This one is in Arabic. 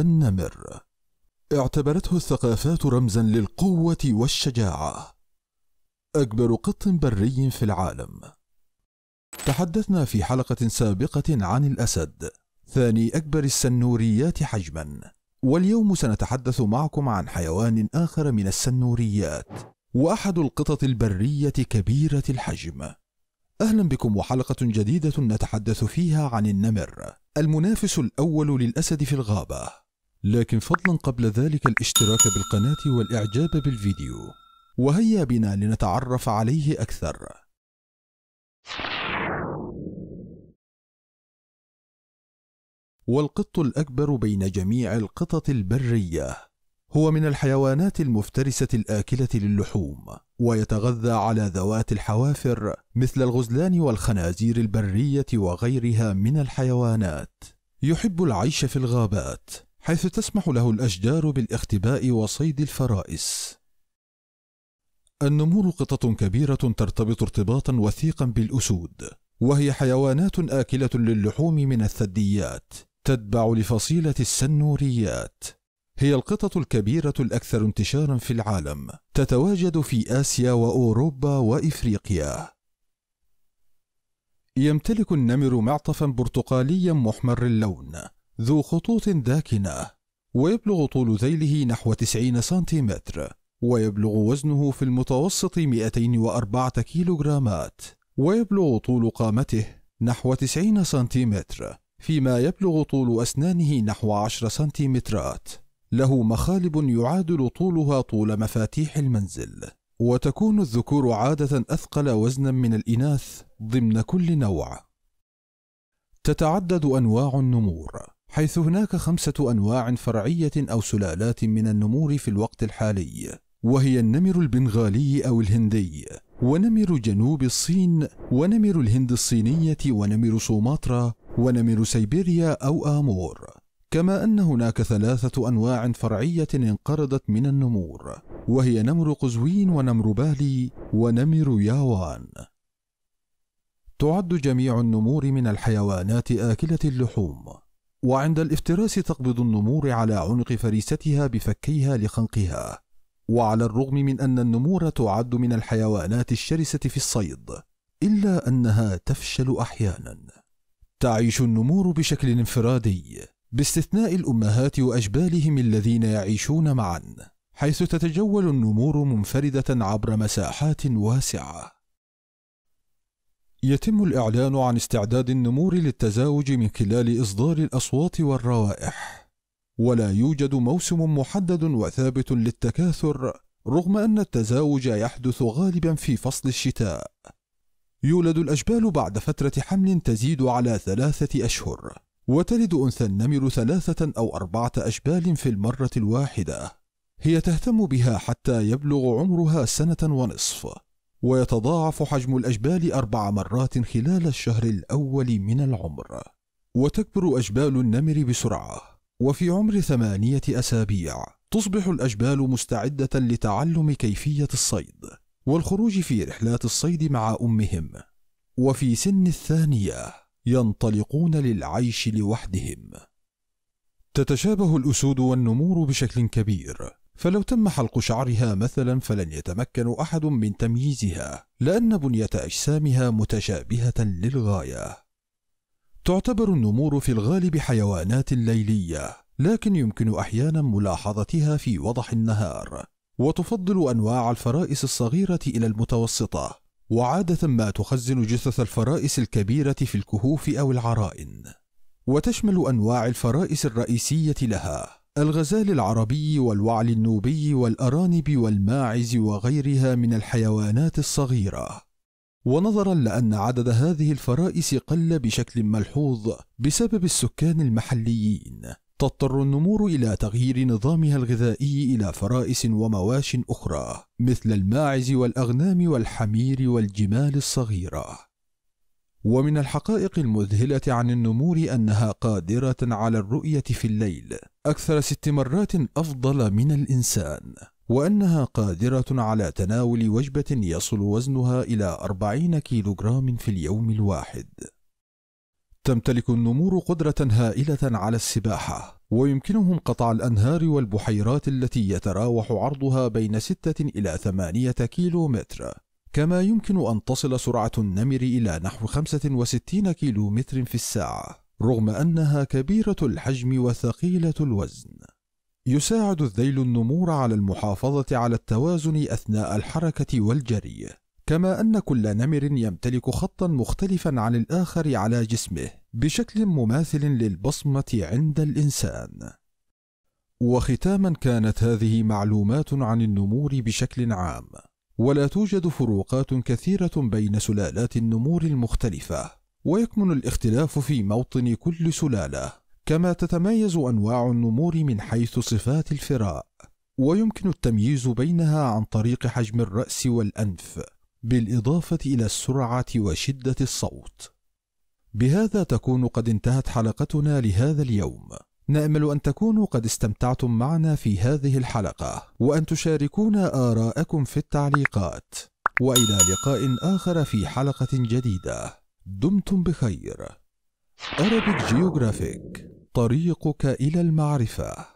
النمر اعتبرته الثقافات رمزا للقوه والشجاعه اكبر قط بري في العالم تحدثنا في حلقه سابقه عن الاسد ثاني اكبر السنوريات حجما واليوم سنتحدث معكم عن حيوان اخر من السنوريات واحد القطط البريه كبيره الحجم اهلا بكم وحلقه جديده نتحدث فيها عن النمر المنافس الاول للاسد في الغابه لكن فضلا قبل ذلك الاشتراك بالقناة والإعجاب بالفيديو وهيا بنا لنتعرف عليه أكثر والقط الأكبر بين جميع القطط البرية هو من الحيوانات المفترسة الآكلة للحوم ويتغذى على ذوات الحوافر مثل الغزلان والخنازير البرية وغيرها من الحيوانات يحب العيش في الغابات حيث تسمح له الأشجار بالاختباء وصيد الفرائس. النمور قطة كبيرة ترتبط ارتباطا وثيقا بالأسود، وهي حيوانات آكلة للحوم من الثدييات، تتبع لفصيلة السنوريات. هي القطة الكبيرة الأكثر انتشارا في العالم، تتواجد في آسيا وأوروبا وإفريقيا. يمتلك النمر معطفا برتقاليا محمر اللون ذو خطوط داكنة ويبلغ طول ذيله نحو 90 سنتيمتر ويبلغ وزنه في المتوسط 204 كيلوغرامات ويبلغ طول قامته نحو 90 سنتيمتر فيما يبلغ طول أسنانه نحو 10 سنتيمترات له مخالب يعادل طولها طول مفاتيح المنزل وتكون الذكور عادة أثقل وزنا من الإناث ضمن كل نوع تتعدد أنواع النمور حيث هناك خمسة أنواع فرعية أو سلالات من النمور في الوقت الحالي وهي النمر البنغالي أو الهندي ونمر جنوب الصين ونمر الهند الصينية ونمر سوماترا ونمر سيبيريا أو آمور كما أن هناك ثلاثة أنواع فرعية انقرضت من النمور وهي نمر قزوين ونمر بالي ونمر ياوان تعد جميع النمور من الحيوانات آكلة اللحوم وعند الافتراس تقبض النمور على عنق فريستها بفكيها لخنقها وعلى الرغم من أن النمور تعد من الحيوانات الشرسة في الصيد إلا أنها تفشل أحيانا تعيش النمور بشكل انفرادي باستثناء الأمهات وأجبالهم الذين يعيشون معا حيث تتجول النمور منفردة عبر مساحات واسعة يتم الإعلان عن استعداد النمور للتزاوج من خلال إصدار الأصوات والروائح، ولا يوجد موسم محدد وثابت للتكاثر، رغم أن التزاوج يحدث غالبًا في فصل الشتاء. يولد الأجبال بعد فترة حمل تزيد على ثلاثة أشهر، وتلد أنثى النمر ثلاثة أو أربعة أجبال في المرة الواحدة، هي تهتم بها حتى يبلغ عمرها سنة ونصف. ويتضاعف حجم الأجبال أربع مرات خلال الشهر الأول من العمر وتكبر أجبال النمر بسرعة وفي عمر ثمانية أسابيع تصبح الأجبال مستعدة لتعلم كيفية الصيد والخروج في رحلات الصيد مع أمهم وفي سن الثانية ينطلقون للعيش لوحدهم تتشابه الأسود والنمور بشكل كبير فلو تم حلق شعرها مثلا فلن يتمكن احد من تمييزها لان بنيه اجسامها متشابهه للغايه تعتبر النمور في الغالب حيوانات ليليه لكن يمكن احيانا ملاحظتها في وضح النهار وتفضل انواع الفرائس الصغيره الى المتوسطه وعاده ما تخزن جثث الفرائس الكبيره في الكهوف او العرائن وتشمل انواع الفرائس الرئيسيه لها الغزال العربي والوعل النوبي والأرانب والماعز وغيرها من الحيوانات الصغيرة ونظرا لأن عدد هذه الفرائس قل بشكل ملحوظ بسبب السكان المحليين تضطر النمور إلى تغيير نظامها الغذائي إلى فرائس ومواش أخرى مثل الماعز والأغنام والحمير والجمال الصغيرة ومن الحقائق المذهلة عن النمور أنها قادرة على الرؤية في الليل أكثر ست مرات أفضل من الإنسان وأنها قادرة على تناول وجبة يصل وزنها إلى 40 كيلوغرام في اليوم الواحد. تمتلك النمور قدرة هائلة على السباحة، ويمكنهم قطع الأنهار والبحيرات التي يتراوح عرضها بين 6 إلى 8 كيلو متر، كما يمكن أن تصل سرعة النمر إلى نحو 65 كيلومتر في الساعة رغم أنها كبيرة الحجم وثقيلة الوزن يساعد الذيل النمور على المحافظة على التوازن أثناء الحركة والجري كما أن كل نمر يمتلك خطا مختلفا عن الآخر على جسمه بشكل مماثل للبصمة عند الإنسان وختاما كانت هذه معلومات عن النمور بشكل عام ولا توجد فروقات كثيرة بين سلالات النمور المختلفة ويكمن الاختلاف في موطن كل سلالة كما تتميز أنواع النمور من حيث صفات الفراء ويمكن التمييز بينها عن طريق حجم الرأس والأنف بالإضافة إلى السرعة وشدة الصوت بهذا تكون قد انتهت حلقتنا لهذا اليوم نامل ان تكونوا قد استمتعتم معنا في هذه الحلقه وان تشاركونا اراءكم في التعليقات والى لقاء اخر في حلقه جديده دمتم بخير Arabic Geographic طريقك الى المعرفه